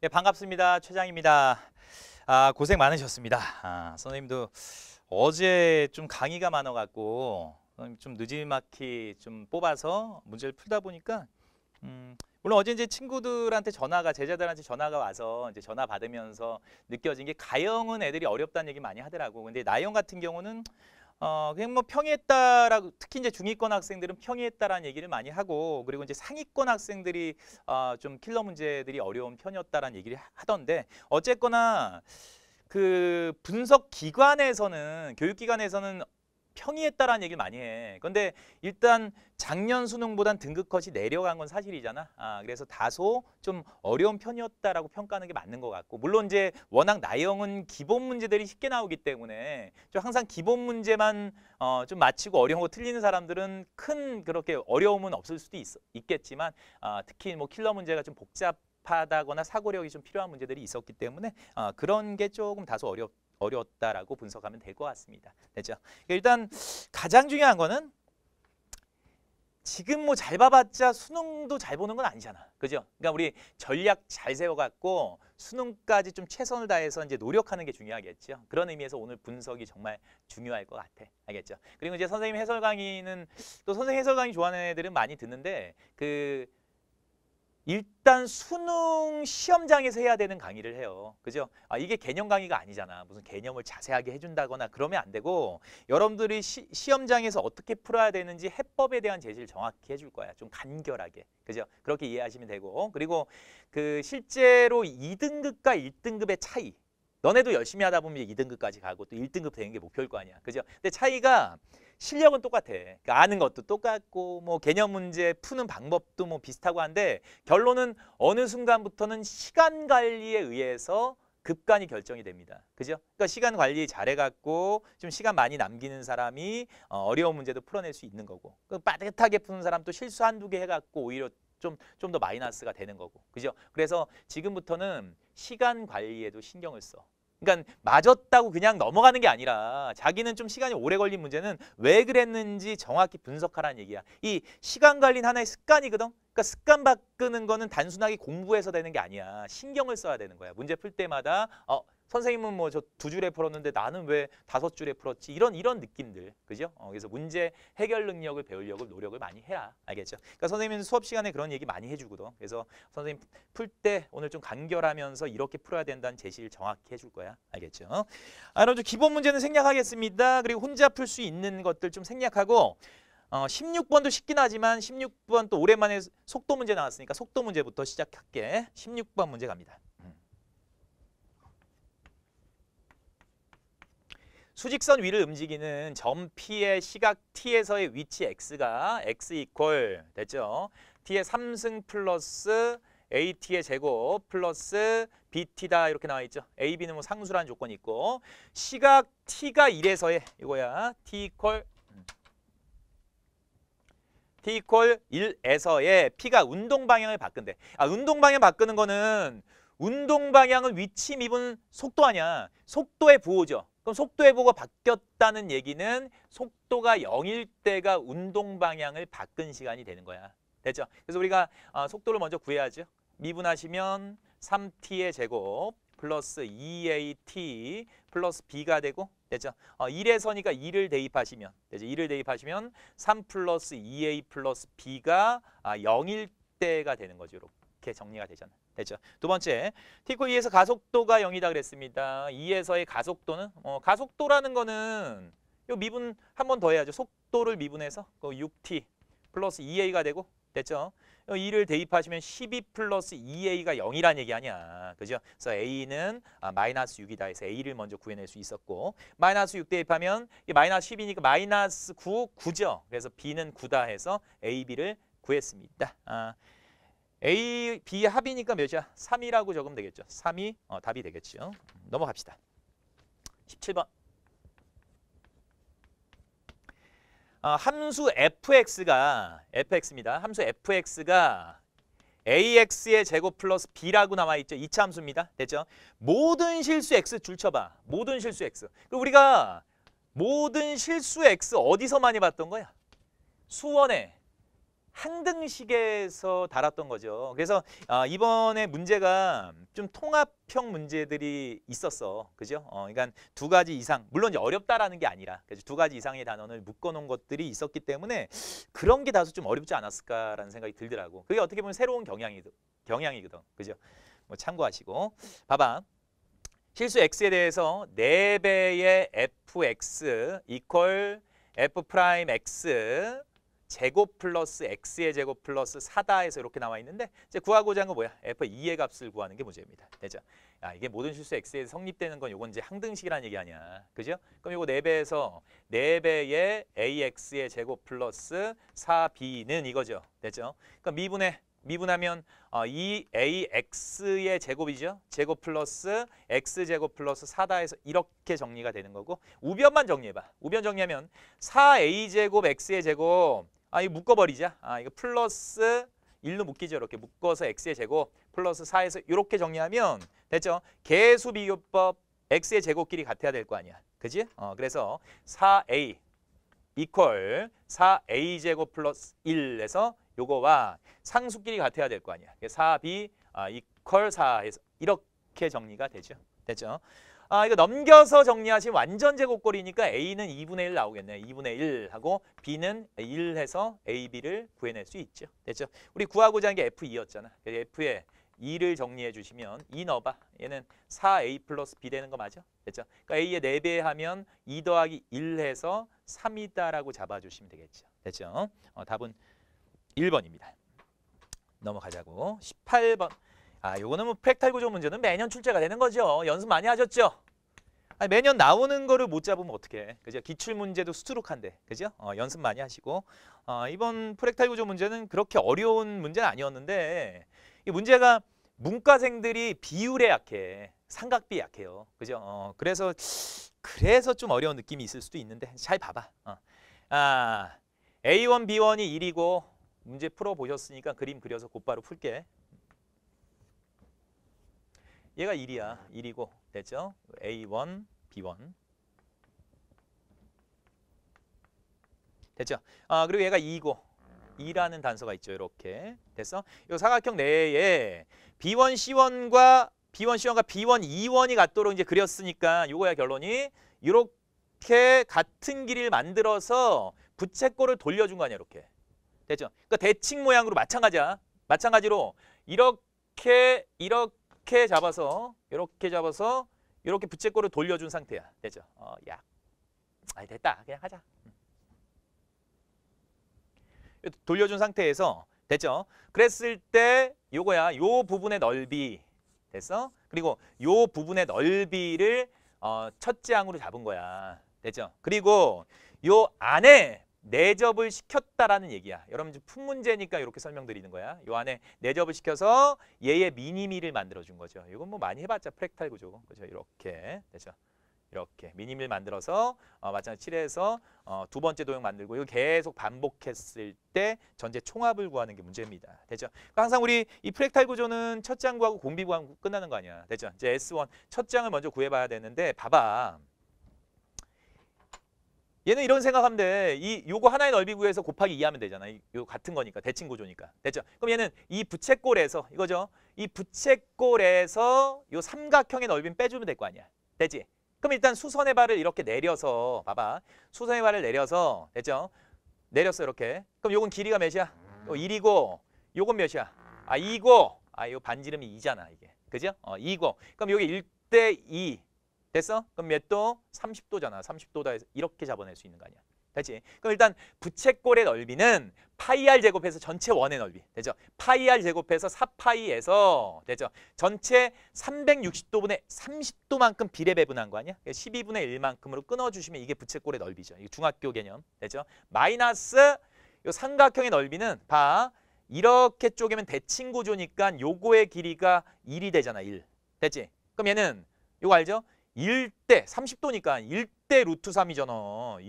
예, 반갑습니다. 최장입니다. 아, 고생 많으셨습니다. 아, 선생님도 어제 좀 강의가 많아갖고 좀 늦지막히 좀 뽑아서 문제를 풀다 보니까 음, 물론 어제 이제 친구들한테 전화가 제자들한테 전화가 와서 이제 전화 받으면서 느껴진 게 가영은 애들이 어렵다는 얘기 많이 하더라고. 근데 나영 같은 경우는 어, 그냥 뭐 평이했다라고 특히 이제 중위권 학생들은 평이했다라는 얘기를 많이 하고 그리고 이제 상위권 학생들이 어, 좀 킬러 문제들이 어려운 편이었다라는 얘기를 하던데 어쨌거나 그 분석 기관에서는 교육기관에서는 평이했다라는 얘기를 많이 해. 근데 일단 작년 수능보단 등급컷이 내려간 건 사실이잖아. 아, 그래서 다소 좀 어려운 편이었다라고 평가하는 게 맞는 것 같고 물론 이제 워낙 나영은 기본 문제들이 쉽게 나오기 때문에 좀 항상 기본 문제만 어, 좀 맞히고 어려운 거 틀리는 사람들은 큰 그렇게 어려움은 없을 수도 있, 있겠지만 아, 특히 뭐 킬러 문제가 좀 복잡 하다거나 사고력이 좀 필요한 문제들이 있었기 때문에 아, 그런 게 조금 다소 어렵 어려웠다라고 분석하면 될 것 같습니다. 되죠? 그렇죠? 그러니까 일단 가장 중요한 거는 지금 뭐 잘 봐봤자 수능도 잘 보는 건 아니잖아. 그죠? 그러니까 우리 전략 잘 세워갖고 수능까지 좀 최선을 다해서 이제 노력하는 게 중요하겠죠. 그런 의미에서 오늘 분석이 정말 중요할 것 같아. 알겠죠? 그리고 이제 선생님 해설 강의는 또 선생님 해설 강의 좋아하는 애들은 많이 듣는데 그 일단 수능 시험장에서 해야 되는 강의를 해요. 그죠? 아, 이게 개념 강의가 아니잖아. 무슨 개념을 자세하게 해준다거나 그러면 안 되고 여러분들이 시, 시험장에서 어떻게 풀어야 되는지 해법에 대한 제시를 정확히 해줄 거야. 좀 간결하게. 그죠? 그렇게 이해하시면 되고 그리고 그 실제로 2등급과 1등급의 차이 너네도 열심히 하다 보면 2등급까지 가고 또 1등급 되는 게 목표일 거 아니야. 그죠? 근데 차이가 실력은 똑같아. 그러니까 아는 것도 똑같고 뭐 개념 문제 푸는 방법도 뭐 비슷하고 한데 결론은 어느 순간부터는 시간 관리에 의해서 급간이 결정이 됩니다. 그죠? 그러니까 시간 관리 잘해갖고 좀 시간 많이 남기는 사람이 어, 어려운 문제도 풀어낼 수 있는 거고 그 빠듯하게 푸는 사람도 실수 한두 개 해갖고 오히려 좀 좀 더 마이너스가 되는 거고 그죠? 그래서 지금부터는 시간 관리에도 신경을 써. 그러니까 맞았다고 그냥 넘어가는 게 아니라 자기는 좀 시간이 오래 걸린 문제는 왜 그랬는지 정확히 분석하라는 얘기야. 이 시간 관리는 하나의 습관이거든. 그러니까 습관 바꾸는 거는 단순하게 공부해서 되는 게 아니야. 신경을 써야 되는 거야. 문제 풀 때마다 어 선생님은 뭐 저 두 줄에 풀었는데 나는 왜 다섯 줄에 풀었지? 이런 이런 느낌들. 그죠? 어, 그래서 문제 해결 능력을 배우려고 노력을 많이 해라. 알겠죠? 그러니까 선생님은 수업 시간에 그런 얘기 많이 해주거든. 그래서 선생님 풀 때 오늘 좀 간결하면서 이렇게 풀어야 된다는 제시를 정확히 해줄 거야. 알겠죠? 아, 여러 기본 문제는 생략하겠습니다. 그리고 혼자 풀 수 있는 것들 좀 생략하고 어, 16번도 쉽긴 하지만 16번 또 오랜만에 속도 문제 나왔으니까 속도 문제부터 시작할게. 16번 문제 갑니다. 수직선 위를 움직이는 점 P의 시각 T에서의 위치 X가 X 이퀄 됐죠. T의 3승 플러스 AT의 제곱 플러스 BT다 이렇게 나와 있죠. AB는 뭐 상수라는 조건이 있고 시각 T가 1에서의 이거야. T 이퀄 음. T 이퀄 1에서의 P가 운동 방향을 바꾼대. 아, 운동 방향 바꾸는 거는 운동 방향은 위치 미분 속도 아니야. 속도의 부호죠. 그럼 속도의 부호가 바뀌었다는 얘기는 속도가 0일 때가 운동 방향을 바꾼 시간이 되는 거야. 됐죠? 그래서 우리가 어, 속도를 먼저 구해야죠. 미분하시면 3t의 제곱 플러스 2at 플러스 b가 되고 됐죠? 어, 1에서니까 2를 대입하시면 됐죠 2를 대입하시면 3 플러스 2a 플러스 b가 아, 0일 때가 되는 거죠. 이렇게 정리가 되잖아요. 됐죠. 두 번째, 티코 2에서 가속도가 0이다 그랬습니다. 2에서의 가속도는 어, 가속도라는 거는 요 미분 한 번 더 해야죠. 속도를 미분해서 그 6t 플러스 2a가 되고 됐죠. 2를 어, 대입하시면 12 플러스 2a가 0이란 얘기 아니야. 그죠? 그래서 a는 아, 마이너스 6이다 해서 a를 먼저 구해낼 수 있었고 마이너스 6 대입하면 이 마이너스 10이니까 마이너스 9, 9죠. 그래서 b는 9다 해서 ab를 구했습니다. 아, A, B 합이니까 몇이야? 3이라고 적으면 되겠죠. 3이 어, 답이 되겠죠. 음, 넘어갑시다. 17번. 어, 아, 함수 fx가 fx입니다. 함수 fx가 ax의 제곱 플러스 b라고 나와있죠. 2차 함수입니다. 됐죠? 모든 실수 x 줄쳐봐. 모든 실수 x. 그리고 우리가 모든 실수 x 어디서 많이 봤던 거야? 수원에 한등식에서 달았던 거죠. 그래서 아, 이번에 문제가 좀 통합형 문제들이 있었어. 그죠? 어, 그러니까 두 가지 이상, 물론 이제 어렵다라는 게 아니라 그죠? 두 가지 이상의 단원을 묶어놓은 것들이 있었기 때문에 그런 게 다소 좀 어렵지 않았을까라는 생각이 들더라고. 그게 어떻게 보면 새로운 경향이, 경향이거든. 그죠? 뭐 참고하시고. 봐봐. 실수 x에 대해서 4배의 fx 이퀄 f 프라임 x 제곱 플러스 x의 제곱 플러스 4다 에서 이렇게 나와 있는데 이제 구하고자 한건 뭐야? f2의 값을 구하는 게 문제입니다. 되죠? 아, 이게 모든 실수 x에 성립되는 건 요건 이제 항등식이라는 얘기 아니야. 그죠? 그럼 요거 4배에서 4배의 ax의 제곱 플러스 4b는 이거죠. 되죠? 그럼 그러니까 미분에 미분하면 어, 이 ax의 제곱이죠. 제곱 플러스 x제곱 플러스 4다 에서 이렇게 정리가 되는 거고 우변만 정리해봐. 우변 정리하면 4a제곱 x의 제곱 아, 이거 묶어버리자. 아, 이거 플러스 1로 묶이죠. 이렇게 묶어서 x의 제곱 플러스 4에서 이렇게 정리하면 됐죠. 개수 비교법 x의 제곱끼리 같아야 될 거 아니야. 그지? 어, 그래서 4a 이퀄 4a 제곱 플러스 1에서 요거와 상수끼리 같아야 될 거 아니야. 4b 아, 이퀄 4에서 이렇게 정리가 되죠. 됐죠? 아 이거 넘겨서 정리하시면 완전 제곱골이니까 A는 2분의 1 나오겠네요. 2분의 1 하고 B는 1 해서 A, B를 구해낼 수 있죠. 됐죠? 우리 구하고자 한 게 F2였잖아. 그래서 F에 2를 정리해 주시면 2 넣어봐. 얘는 4A 플러스 B 되는 거 맞아? 됐죠? 그러니까 A의 4배 하면 2 더하기 1 해서 3이다라고 잡아주시면 되겠죠. 됐죠? 어, 답은 1번입니다. 넘어가자고. 18번. 아, 요거는 뭐 프랙탈 구조 문제는 매년 출제가 되는 거죠. 연습 많이 하셨죠? 아니, 매년 나오는 거를 못 잡으면 어떻게 그죠? 기출 문제도 수두룩한데. 그죠? 어, 연습 많이 하시고. 어, 이번 프랙탈 구조 문제는 그렇게 어려운 문제는 아니었는데 이 문제가 문과생들이 비율에 약해. 삼각비 약해요. 그죠? 어, 그래서 그래서 좀 어려운 느낌이 있을 수도 있는데 잘 봐봐. 어. 아, A1, B1이 1이고 문제 풀어보셨으니까 그림 그려서 곧바로 풀게. 얘가 1이야. 1이고 됐죠? A1, B1. 됐죠? 아, 그리고 얘가 2고 2라는 단서가 있죠. 이렇게. 됐어? 이 사각형 내에 B1, C1과 B1, C1과 B1, E1이 같도록 이제 그렸으니까 이거야 결론이 이렇게 같은 길이를 만들어서 부채꼴을 돌려준 거 아니야. 이렇게. 됐죠? 그러니까 대칭 모양으로 마찬가지야. 마찬가지로 이렇게 이렇게 이렇게 잡아서 이렇게 잡아서 이렇게 부채꼴을 돌려준 상태야. 되죠? 어, 야, 아 됐다. 그냥 하자. 음. 돌려준 상태에서 됐죠? 그랬을 때 요거야. 요 부분의 넓이 됐어? 그리고 요 부분의 넓이를 어, 첫째 항으로 잡은 거야. 됐죠? 그리고 요 안에 내접을 시켰다라는 얘기야. 여러분 이제 품 문제니까 이렇게 설명드리는 거야. 요 안에 내접을 시켜서 얘의 미니미를 만들어준 거죠. 이건 뭐 많이 해봤자 프랙탈 구조. 그죠? 이렇게 되죠. 이렇게 미니미를 만들어서 어, 마찬가지 7에서 어, 두 번째 도형 만들고 이거 계속 반복했을 때 전제 총합을 구하는 게 문제입니다. 되죠? 그러니까 항상 우리 이 프랙탈 구조는 첫 장구하고 공비구하고 끝나는 거 아니야. 되죠? 이제 S1 첫 장을 먼저 구해봐야 되는데 봐봐. 얘는 이런 생각하면 돼. 이 요거 하나의 넓이 구에서 곱하기 2하면 되잖아. 요 같은 거니까 대칭 구조니까. 됐죠? 그럼 얘는 이 부채꼴에서 이거죠. 이 부채꼴에서 요 삼각형의 넓이는 빼주면 될 거 아니야. 되지? 그럼 일단 수선의 발을 이렇게 내려서 봐봐. 수선의 발을 내려서 됐죠? 내렸어 이렇게. 그럼 요건 길이가 몇이야? 요 1이고 요건 몇이야? 아 2고. 아요 반지름이 2잖아 이게. 그죠? 어 2고. 그럼 요게 1대 2. 됐어? 그럼 몇 도? 30도잖아. 30도다 해서 이렇게 잡아낼 수 있는 거 아니야. 되지? 그럼 일단 부채꼴의 넓이는 파이 r 제곱해서 전체 원의 넓이. 되죠? 파이 r 제곱해서 4파이에서 되죠? 전체 360도분의 30도만큼 비례 배분한 거 아니야? 12분의 그러니까 1만큼으로 끊어주시면 이게 부채꼴의 넓이죠. 이게 중학교 개념. 되죠? 마이너스 요 삼각형의 넓이는 봐. 이렇게 쪼개면 대칭 구조니까 요거의 길이가 1이 되잖아. 1. 됐지? 그럼 얘는 요거 알죠? 1대 30도니까 1대 루트 3이잖아.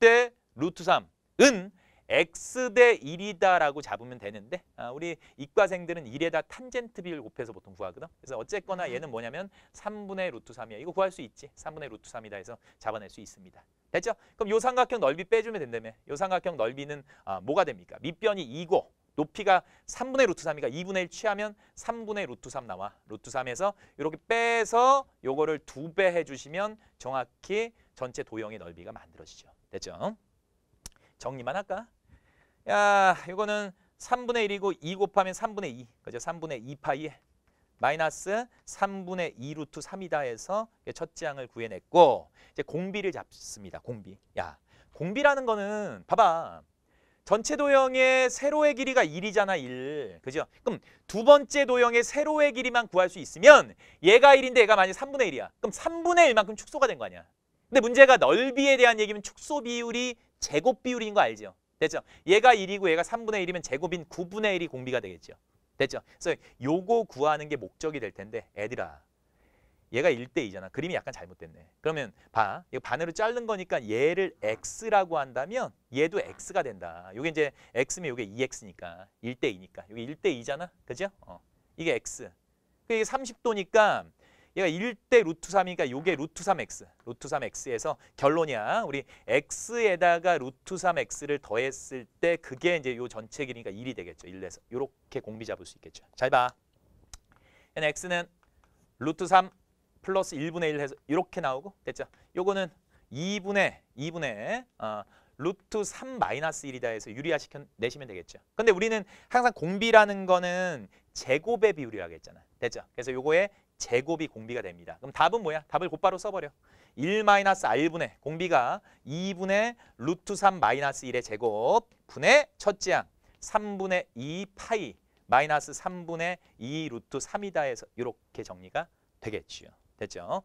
1대 루트 3은 x 대 1이다라고 잡으면 되는데 아, 우리 이과생들은 1에다 탄젠트 비를 곱해서 보통 구하거든. 그래서 어쨌거나 음. 얘는 뭐냐면 3분의 루트 3이야. 이거 구할 수 있지. 3분의 루트 3이다 해서 잡아낼 수 있습니다. 됐죠? 그럼 요 삼각형 넓이 빼주면 된다며. 요 삼각형 넓이는 아, 뭐가 됩니까? 밑변이 2고 높이가 3분의 루트 3이니까 2분의 1 취하면 3분의 루트 3 나와. 루트 3에서 이렇게 빼서 요거를 2배 해주시면 정확히 전체 도형의 넓이가 만들어지죠. 됐죠? 정리만 할까? 야, 이거는 3분의 1이고 2 곱하면 3분의 2. 그죠? 3분의 2파이 마이너스 3분의 2 루트 3이다 해서 첫 지항을 구해냈고 이제 공비를 잡습니다. 공비. 야, 공비라는 거는 봐봐. 전체 도형의 세로의 길이가 1이잖아, 1. 그죠? 그럼 두 번째 도형의 세로의 길이만 구할 수 있으면 얘가 1인데 얘가 만약 3분의 1이야. 그럼 3분의 1만큼 축소가 된 거 아니야. 근데 문제가 넓이에 대한 얘기면 축소 비율이 제곱 비율인 거 알죠? 됐죠? 얘가 1이고 얘가 3분의 1이면 제곱인 9분의 1이 공비가 되겠죠. 됐죠? 그래서 요거 구하는 게 목적이 될 텐데 애들아 얘가 1대2잖아. 그림이 약간 잘못됐네. 그러면 봐. 이거 반으로 자른 거니까 얘를 x라고 한다면 얘도 x가 된다. 이게 이제 x면 이게 2x니까 e 1대2니까. 이게 1대2잖아. 그죠? 어. 이게 x. 그 이게 30도니까 얘가 1대 루트 3이니까 이게 루트 3x. 루트 3x에서 결론이야. 우리 x에다가 루트 3x를 더했을 때 그게 이제 요 전체 길이니까 1이 되겠죠. 1에서. 요렇게 공비 잡을 수 있겠죠. 잘 봐. x는 루트 3 플러스 1분의 1 해서 이렇게 나오고 됐죠? 요거는 2분의 2분의 어, 루트 3 마이너스 1이다 해서 유리화시켜 내시면 되겠죠. 근데 우리는 항상 공비라는 거는 제곱의 비율이라고 했잖아요. 됐죠? 그래서 요거에 제곱이 공비가 됩니다. 그럼 답은 뭐야? 답을 곧바로 써버려. 1 마이너스 R분의 공비가 2분의 루트 3 마이너스 1의 제곱 분의 첫째 항 3분의 2 파이 마이너스 3분의 2 루트 3이다 해서 이렇게 정리가 되겠지요. 됐죠?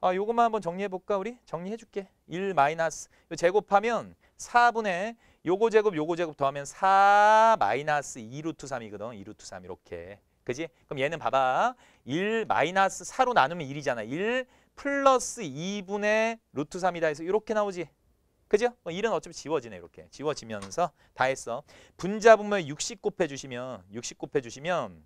아, 요것만 한번 정리해 볼까 우리? 정리해 줄게. 1 마이너스 제곱하면 4분의 요거 제곱 요거 제곱 더하면 4 마이너스 2루트 3이거든. 2루트 3 이렇게. 그지? 그럼 얘는 봐봐. 1 마이너스 4로 나누면 1이잖아. 1 플러스 2분의 루트 3이다 해서 이렇게 나오지. 그죠? 뭐 1은 어차피 지워지네 이렇게. 지워지면서 다 했어. 분자 분모에 60 곱해주시면 60 곱해주시면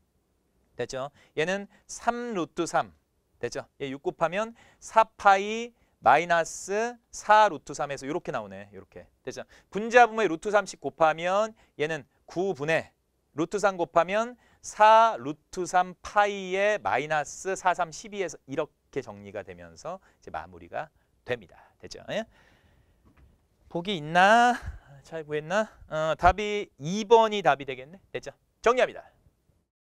됐죠? 얘는 3루트 3 되죠 예, 6 곱하면 4파이 마이너스 4 루트 3에서 이렇게 나오네. 이렇게. 되죠 분자분모의 루트 3씩 곱하면 얘는 9분의 루트 3 곱하면 4 루트 3 파이의 마이너스 4, 3, 12에서 이렇게 정리가 되면서 이제 마무리가 됩니다. 되죠 예? 보기 있나? 잘 구했나? 어, 답이 2번이 답이 되겠네. 됐죠? 정리합니다.